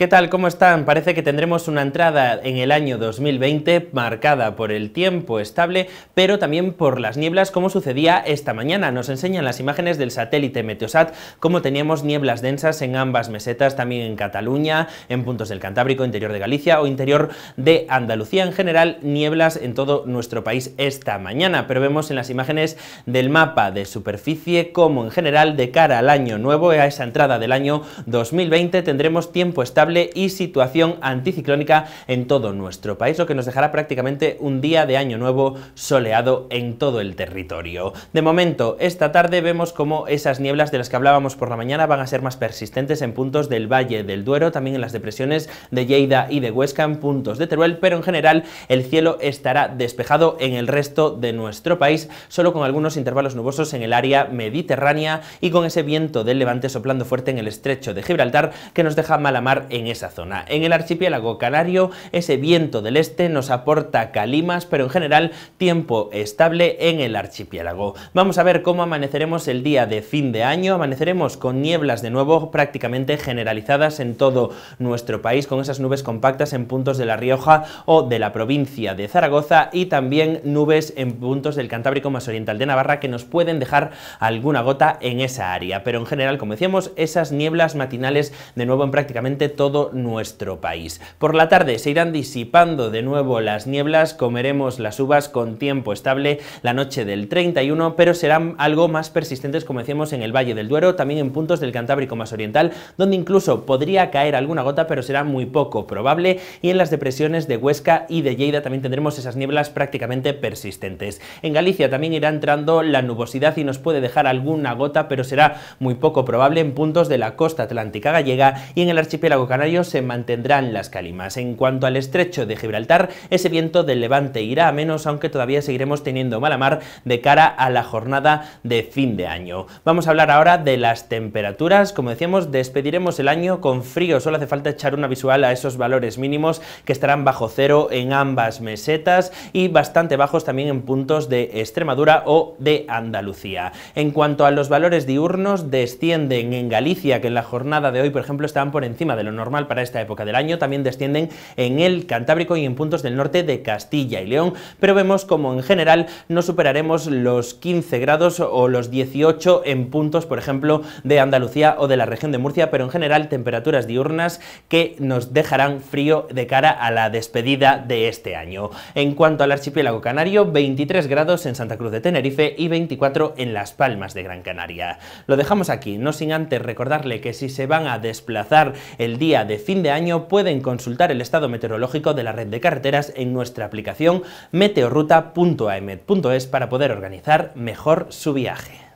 ¿Qué tal? ¿Cómo están? Parece que tendremos una entrada en el año 2020 marcada por el tiempo estable, pero también por las nieblas como sucedía esta mañana. Nos enseñan las imágenes del satélite Meteosat cómo teníamos nieblas densas en ambas mesetas, también en Cataluña, en puntos del Cantábrico, interior de Galicia o interior de Andalucía. En general, nieblas en todo nuestro país esta mañana, pero vemos en las imágenes del mapa de superficie cómo en general de cara al año nuevo, a esa entrada del año 2020, tendremos tiempo estable y situación anticiclónica en todo nuestro país, lo que nos dejará prácticamente un día de año nuevo soleado en todo el territorio. De momento, esta tarde vemos cómo esas nieblas de las que hablábamos por la mañana van a ser más persistentes en puntos del Valle del Duero, también en las depresiones de Lleida y de Huesca, en puntos de Teruel, pero en general el cielo estará despejado en el resto de nuestro país, solo con algunos intervalos nubosos en el área mediterránea y con ese viento del levante soplando fuerte en el estrecho de Gibraltar que nos deja mala mar en esa zona. En el archipiélago canario, ese viento del este nos aporta calimas, pero en general tiempo estable en el archipiélago. Vamos a ver cómo amaneceremos el día de fin de año. Amaneceremos con nieblas de nuevo prácticamente generalizadas en todo nuestro país, con esas nubes compactas en puntos de La Rioja o de la provincia de Zaragoza y también nubes en puntos del Cantábrico más oriental de Navarra que nos pueden dejar alguna gota en esa área. Pero en general, como decíamos, esas nieblas matinales de nuevo en prácticamente todo nuestro país. Por la tarde se irán disipando de nuevo las nieblas, comeremos las uvas con tiempo estable la noche del 31, pero serán algo más persistentes, como decíamos, en el Valle del Duero, también en puntos del Cantábrico más oriental, donde incluso podría caer alguna gota, pero será muy poco probable, y en las depresiones de Huesca y de Lleida también tendremos esas nieblas prácticamente persistentes. En Galicia también irá entrando la nubosidad y nos puede dejar alguna gota, pero será muy poco probable en puntos de la costa atlántica gallega y en el archipiélago Canarios se mantendrán las calimas. En cuanto al estrecho de Gibraltar, ese viento del levante irá a menos, aunque todavía seguiremos teniendo mala mar de cara a la jornada de fin de año. Vamos a hablar ahora de las temperaturas. Como decíamos, despediremos el año con frío. Solo hace falta echar una visual a esos valores mínimos que estarán bajo cero en ambas mesetas y bastante bajos también en puntos de Extremadura o de Andalucía. En cuanto a los valores diurnos, descienden en Galicia, que en la jornada de hoy, por ejemplo, están por encima de lo normal para esta época del año. También descienden en el Cantábrico y en puntos del norte de Castilla y León, pero vemos como en general no superaremos los 15 grados o los 18 en puntos, por ejemplo, de Andalucía o de la región de Murcia, pero en general temperaturas diurnas que nos dejarán frío de cara a la despedida de este año. En cuanto al archipiélago canario, 23 grados en Santa Cruz de Tenerife y 24 en Las Palmas de Gran Canaria. Lo dejamos aquí, no sin antes recordarle que si se van a desplazar el día de fin de año pueden consultar el estado meteorológico de la red de carreteras en nuestra aplicación meteorruta.aemet.es para poder organizar mejor su viaje.